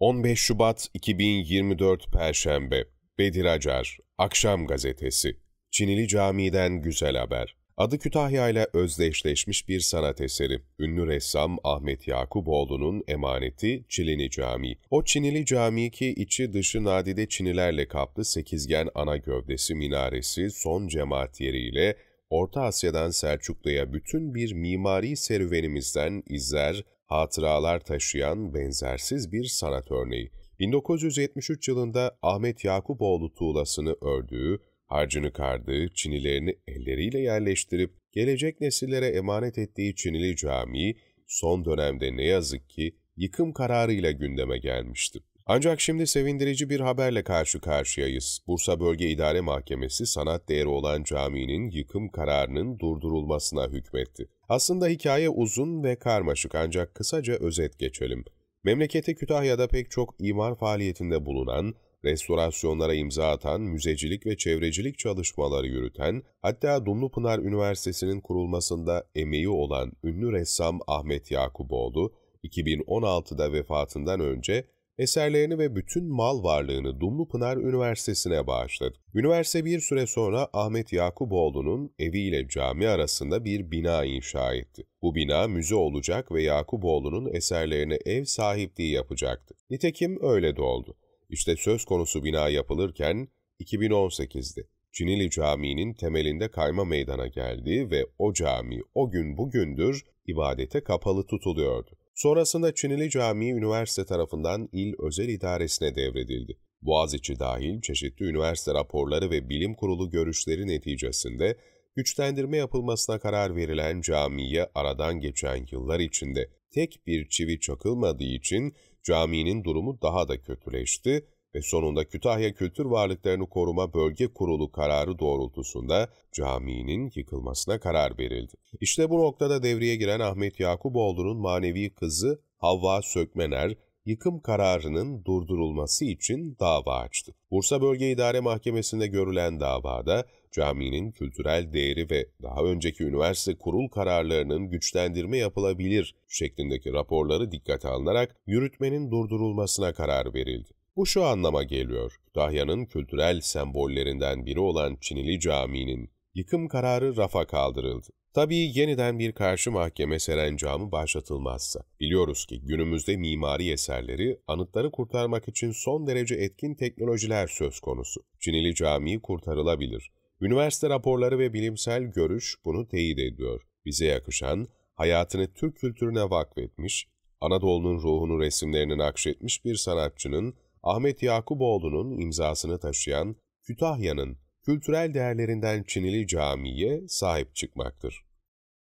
15 Şubat 2024 Perşembe Bedir Acar, Akşam Gazetesi Çinili Camii'den Güzel Haber Adı Kütahya ile özdeşleşmiş bir sanat eseri. Ünlü ressam Ahmet Yakuboğlu'nun emaneti Çinili Camii. O Çinili Camii ki içi dışı nadide çinilerle kaplı sekizgen ana gövdesi minaresi son cemaat yeriyle Orta Asya'dan Selçuklu'ya bütün bir mimari serüvenimizden izler, hatıralar taşıyan benzersiz bir sanat örneği. 1973 yılında Ahmet Yakuboğlu tuğlasını ördüğü, harcını kardığı çinilerini elleriyle yerleştirip gelecek nesillere emanet ettiği Çinili Camii, son dönemde ne yazık ki yıkım kararıyla gündeme gelmişti. Ancak şimdi sevindirici bir haberle karşı karşıyayız. Bursa Bölge İdare Mahkemesi sanat değeri olan caminin yıkım kararının durdurulmasına hükmetti. Aslında hikaye uzun ve karmaşık ancak kısaca özet geçelim. Memleketi Kütahya'da pek çok imar faaliyetinde bulunan, restorasyonlara imza atan, müzecilik ve çevrecilik çalışmaları yürüten, hatta Dumlupınar Üniversitesi'nin kurulmasında emeği olan ünlü ressam Ahmet Yakuboğlu, 2016'da vefatından önce Eserlerini ve bütün mal varlığını Dumlu Pınar Üniversitesi'ne bağışladı. Üniversite bir süre sonra Ahmet Yakuboğlu'nun evi ile cami arasında bir bina inşa etti. Bu bina müze olacak ve Yakuboğlu'nun eserlerine ev sahipliği yapacaktı. Nitekim öyle de oldu. İşte söz konusu bina yapılırken 2018'di. Çinili Camii'nin temelinde kayma meydana geldi ve o cami o gün bugündür ibadete kapalı tutuluyordu. Sonrasında Çinili Camii üniversite tarafından il özel idaresine devredildi. Boğaziçi dahil çeşitli üniversite raporları ve bilim kurulu görüşleri neticesinde güçlendirme yapılmasına karar verilen camiye aradan geçen yıllar içinde tek bir çivi çakılmadığı için caminin durumu daha da kötüleşti ve sonunda Kütahya Kültür Varlıklarını Koruma Bölge Kurulu kararı doğrultusunda caminin yıkılmasına karar verildi. İşte bu noktada devreye giren Ahmet Yakuboğlu'nun manevi kızı Havva Sökmener, yıkım kararının durdurulması için dava açtı. Bursa Bölge İdare Mahkemesi'nde görülen davada caminin kültürel değeri ve daha önceki üniversite kurul kararlarının güçlendirme yapılabilir şeklindeki raporları dikkate alınarak yürütmenin durdurulmasına karar verildi. Bu şu anlama geliyor. Kütahya'nın kültürel sembollerinden biri olan Çinili Camii'nin yıkım kararı rafa kaldırıldı. Tabii yeniden bir karşı mahkeme serencamı başlatılmazsa. Biliyoruz ki günümüzde mimari eserleri, anıtları kurtarmak için son derece etkin teknolojiler söz konusu. Çinili Camii kurtarılabilir. Üniversite raporları ve bilimsel görüş bunu teyit ediyor. Bize yakışan, hayatını Türk kültürüne vakfetmiş, Anadolu'nun ruhunu resimlerine nakşetmiş bir sanatçının Ahmet Yakuboğlu'nun imzasını taşıyan Kütahya'nın kültürel değerlerinden Çinili Camii'ye sahip çıkmaktır.